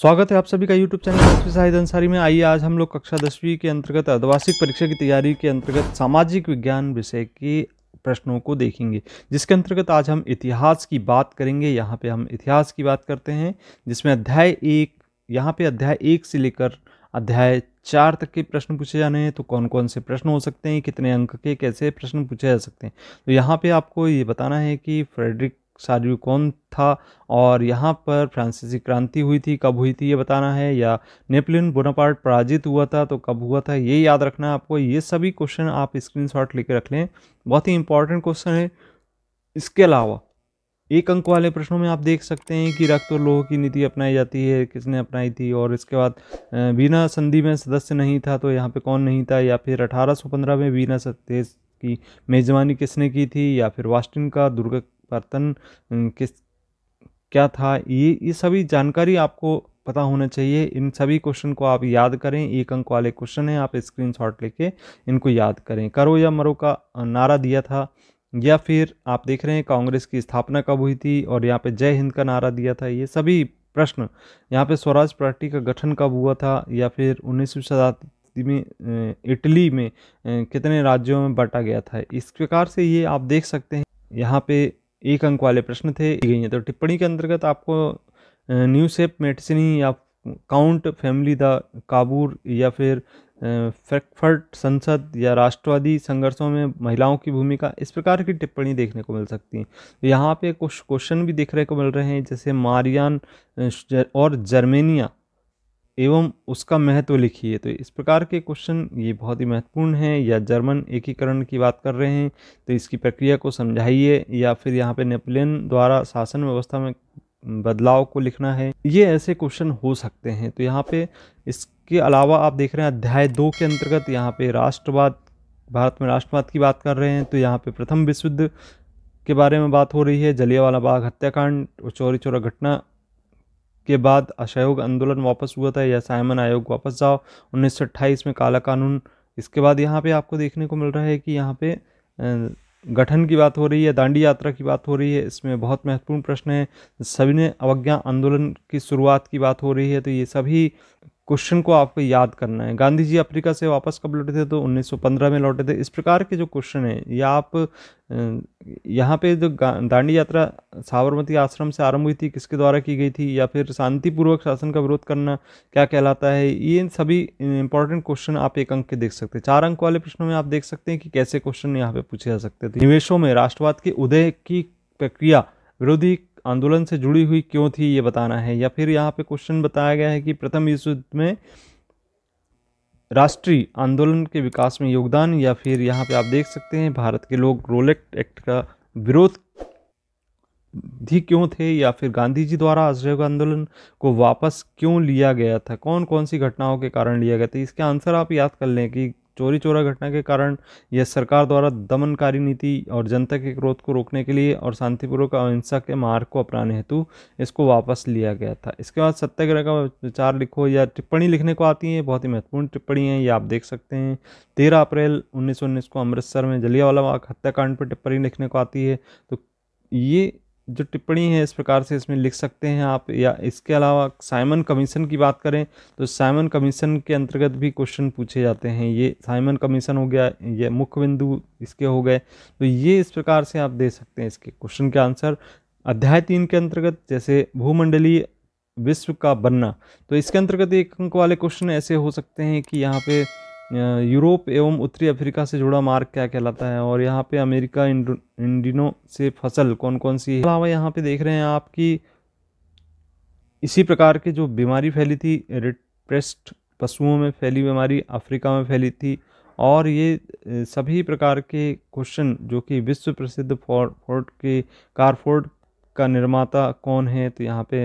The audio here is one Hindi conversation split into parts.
स्वागत है आप सभी का YouTube channel S Shahid Ansari में आइए आज हम लोग कक्षा दसवीं के अंतर्गत अर्धवार्षिक परीक्षा की तैयारी के अंतर्गत सामाजिक विज्ञान विषय के प्रश्नों को देखेंगे जिसके अंतर्गत आज हम इतिहास की बात करेंगे यहाँ पे हम इतिहास की बात करते हैं जिसमें अध्याय एक यहाँ पे अध्याय एक से लेकर अध्याय चार तक के प्रश्न पूछे जाने हैं तो कौन कौन से प्रश्न हो सकते हैं कितने अंक के कैसे प्रश्न पूछे जा सकते हैं तो यहाँ पर आपको ये बताना है कि फ्रेडरिक सार्यू कौन था और यहाँ पर फ्रांसीसी क्रांति हुई थी कब हुई थी ये बताना है या नेपोलियन बोनापार्ट पराजित हुआ था तो कब हुआ था ये याद रखना है आपको ये सभी क्वेश्चन आप स्क्रीनशॉट लेके रख लें बहुत ही इंपॉर्टेंट क्वेश्चन है इसके अलावा एक अंक वाले प्रश्नों में आप देख सकते हैं कि रक्त और लोह की नीति अपनाई जाती है किसने अपनाई थी और इसके बाद बीना संधि में सदस्य नहीं था तो यहाँ पे कौन नहीं था या फिर 1815 में बिना सत्य की मेजबानी किसने की थी या फिर वास्टिन का दुर्ग बर्तन किस क्या था ये ये सभी जानकारी आपको पता होना चाहिए इन सभी क्वेश्चन को आप याद करें एक अंक वाले क्वेश्चन हैं आप स्क्रीनशॉट लेके इनको याद करें करो या मरो का नारा दिया था या फिर आप देख रहे हैं कांग्रेस की स्थापना कब हुई थी और यहाँ पे जय हिंद का नारा दिया था ये सभी प्रश्न यहाँ पे स्वराज पार्टी का गठन कब हुआ था या फिर उन्नीसवीं शताब्दी में इटली में कितने राज्यों में बांटा गया था इस प्रकार से ये आप देख सकते हैं यहाँ पे एक अंक वाले प्रश्न थे गई हैं तो टिप्पणी के अंतर्गत आपको न्यू सेप मेडिसिनी या काउंट फैमिली द काबूर या फिर फ्रैकफर्ट संसद या राष्ट्रवादी संघर्षों में महिलाओं की भूमिका इस प्रकार की टिप्पणी देखने को मिल सकती हैं तो यहाँ पे कुछ क्वेश्चन भी देखने को मिल रहे हैं जैसे मारियान और जर्मेनिया एवं उसका महत्व लिखिए तो इस प्रकार के क्वेश्चन ये बहुत ही महत्वपूर्ण हैं या जर्मन एकीकरण की बात कर रहे हैं तो इसकी प्रक्रिया को समझाइए या फिर यहाँ पे नेपोलियन द्वारा शासन व्यवस्था में बदलाव को लिखना है ये ऐसे क्वेश्चन हो सकते हैं तो यहाँ पे इसके अलावा आप देख रहे हैं अध्याय दो के अंतर्गत यहाँ पे राष्ट्रवाद भारत में राष्ट्रवाद की बात कर रहे हैं तो यहाँ पे प्रथम विश्व युद्ध के बारे में बात हो रही है जलियावाला बाग हत्याकांड और चोरी चोरा घटना के बाद असहयोग आंदोलन वापस हुआ था या साइमन आयोग वापस जाओ उन्नीस में काला कानून इसके बाद यहाँ पे आपको देखने को मिल रहा है कि यहाँ पे गठन की बात हो रही है दांडी यात्रा की बात हो रही है इसमें बहुत महत्वपूर्ण प्रश्न है सभी ने अवज्ञा आंदोलन की शुरुआत की बात हो रही है तो ये सभी क्वेश्चन को आपको याद करना है गांधी जी अफ्रीका से वापस कब लौटे थे तो 1915 में लौटे थे इस प्रकार के जो क्वेश्चन है या आप यहाँ पे जो दांडी यात्रा साबरमती आश्रम से आरंभ हुई थी किसके द्वारा की गई थी या फिर शांतिपूर्वक शासन का विरोध करना क्या कहलाता है ये सभी इंपॉर्टेंट क्वेश्चन आप एक अंक के देख सकते हैं चार अंक वाले प्रश्नों में आप देख सकते हैं कि कैसे क्वेश्चन यहाँ पे पूछे जा सकते थे तो निवेशों में राष्ट्रवाद के उदय की प्रक्रिया विरोधी आंदोलन से जुड़ी हुई क्यों थी ये बताना है या फिर यहाँ पे क्वेश्चन बताया गया है कि प्रथम विश्व युद्ध में राष्ट्रीय आंदोलन के विकास में योगदान या फिर यहाँ पे आप देख सकते हैं भारत के लोग रोलेक्ट एक्ट का विरोध भी क्यों थे या फिर गांधी जी द्वारा असहयोग आंदोलन को वापस क्यों लिया गया था कौन कौन सी घटनाओं के कारण लिया गया था इसके आंसर आप याद कर लें कि चोरी चोरा घटना के कारण यह सरकार द्वारा दमनकारी नीति और जनता के क्रोध को रोकने के लिए और शांतिपूर्वक अहिंसा के मार्ग को अपनाने हेतु इसको वापस लिया गया था इसके बाद सत्याग्रह का विचार लिखो या टिप्पणी लिखने को आती है बहुत ही महत्वपूर्ण टिप्पणी है ये आप देख सकते हैं तेरह अप्रैल उन्नीस को अमृतसर में जलियावाला बाग हत्याकांड पर टिप्पणी लिखने को आती है तो ये जो टिप्पणी है इस प्रकार से इसमें लिख सकते हैं आप या इसके अलावा साइमन कमीशन की बात करें तो साइमन कमीशन के अंतर्गत भी क्वेश्चन पूछे जाते हैं ये साइमन कमीशन हो गया ये मुख्य बिंदु इसके हो गए तो ये इस प्रकार से आप दे सकते हैं इसके क्वेश्चन के आंसर अध्याय तीन के अंतर्गत जैसे भूमंडलीय विश्व का बनना तो इसके अंतर्गत एक अंक वाले क्वेश्चन ऐसे हो सकते हैं कि यहाँ पर यूरोप एवं उत्तरी अफ्रीका से जुड़ा मार्ग क्या कहलाता है और यहाँ पे अमेरिका इंडिनो से फसल कौन कौन सी है अलावा यहाँ पे देख रहे हैं आपकी इसी प्रकार की जो बीमारी फैली थी रिप्रेस्ड पशुओं में फैली बीमारी अफ्रीका में फैली थी और ये सभी प्रकार के क्वेश्चन जो कि विश्व प्रसिद्ध फोर्ड फोर्ड के कारफोर्ड का निर्माता कौन है तो यहाँ पे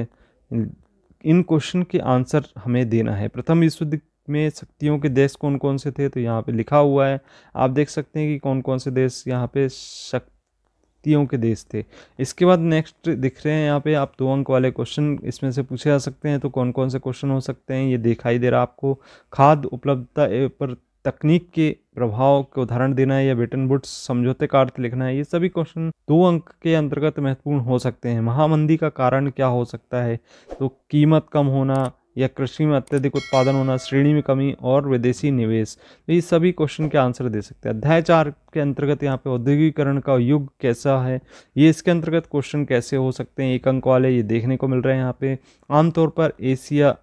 इन क्वेश्चन के आंसर हमें देना है प्रथम विश्व युद्ध में शक्तियों के देश कौन कौन से थे तो यहाँ पे लिखा हुआ है आप देख सकते हैं कि कौन कौन से देश यहाँ पे शक्तियों के देश थे इसके बाद नेक्स्ट दिख रहे हैं यहाँ पे आप दो अंक वाले क्वेश्चन इसमें से पूछे जा सकते हैं तो कौन कौन से क्वेश्चन हो सकते हैं ये दिखाई दे रहा आपको खाद्य उपलब्धता पर तकनीक के प्रभाव के उदाहरण देना है या बेटन बुट्स समझौते का अर्थ लिखना है ये सभी क्वेश्चन दो अंक के अंतर्गत महत्वपूर्ण हो सकते हैं महामंदी का कारण क्या हो सकता है तो कीमत कम होना या कृषि में अत्यधिक उत्पादन होना श्रेणी में कमी और विदेशी निवेश तो ये सभी क्वेश्चन के आंसर दे सकते हैं अध्याय चार के अंतर्गत यहाँ पे औद्योगिकरण का युग कैसा है ये इसके अंतर्गत क्वेश्चन कैसे हो सकते हैं एक अंक वाले ये देखने को मिल रहे हैं यहाँ पे आमतौर पर एशिया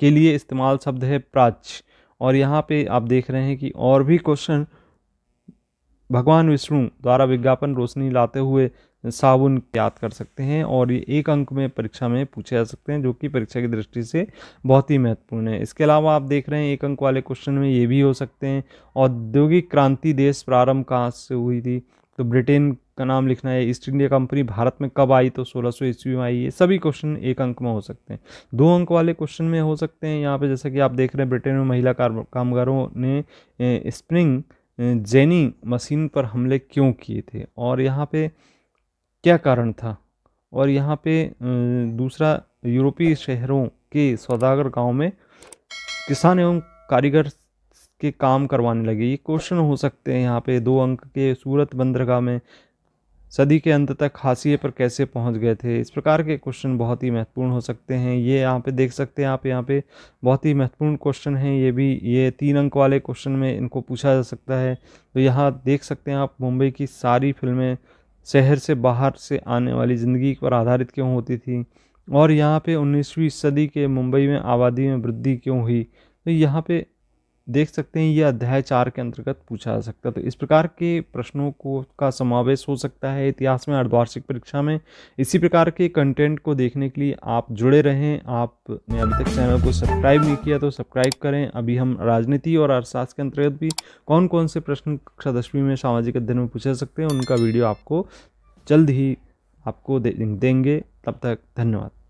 के लिए इस्तेमाल शब्द है प्राच्य और यहाँ पे आप देख रहे हैं कि और भी क्वेश्चन भगवान विष्णु द्वारा विज्ञापन रोशनी लाते हुए साबुन याद कर सकते हैं और ये एक अंक में परीक्षा में पूछे जा सकते हैं जो कि परीक्षा की दृष्टि से बहुत ही महत्वपूर्ण है इसके अलावा आप देख रहे हैं एक अंक वाले क्वेश्चन में ये भी हो सकते हैं औद्योगिक क्रांति देश प्रारंभ कहाँ से हुई थी तो ब्रिटेन का नाम लिखना है ईस्ट इंडिया कंपनी भारत में कब आई तो 1600 सौ ईस्वी में आई ये सभी क्वेश्चन एक अंक में हो सकते हैं दो अंक वाले क्वेश्चन में हो सकते हैं यहाँ पे जैसा कि आप देख रहे हैं ब्रिटेन में महिला कामगारों ने स्प्रिंग जेनी मशीन पर हमले क्यों किए थे और यहाँ पे क्या कारण था और यहाँ पे दूसरा यूरोपीय शहरों के सौदागर गांव में किसान एवं कारीगर के काम करवाने लगे ये क्वेश्चन हो सकते हैं यहाँ पे दो अंक के सूरत बंदरगाह में सदी के अंत तक हाशिए पर कैसे पहुंच गए थे इस प्रकार के क्वेश्चन बहुत ही महत्वपूर्ण हो सकते हैं ये यहाँ पे देख सकते हैं आप यहाँ पे बहुत ही महत्वपूर्ण क्वेश्चन हैं ये भी ये तीन अंक वाले क्वेश्चन में इनको पूछा जा सकता है तो यहाँ देख सकते हैं आप मुंबई की सारी फिल्में शहर से बाहर से आने वाली ज़िंदगी पर आधारित क्यों होती थी और यहाँ पे 19वीं सदी के मुंबई में आबादी में वृद्धि क्यों हुई तो यहाँ पे देख सकते हैं ये अध्याय चार के अंतर्गत पूछा जा सकता है तो इस प्रकार के प्रश्नों को का समावेश हो सकता है इतिहास में अर्धवार्षिक परीक्षा में इसी प्रकार के कंटेंट को देखने के लिए आप जुड़े रहें आपने अभी तक चैनल को सब्सक्राइब नहीं किया तो सब्सक्राइब करें अभी हम राजनीति और अर्थशास्त्र के अंतर्गत भी कौन कौन से प्रश्न कक्षा दसवीं में सामाजिक अध्ययन में पूछे सकते हैं उनका वीडियो आपको जल्द ही आपको दे, देंगे तब तक धन्यवाद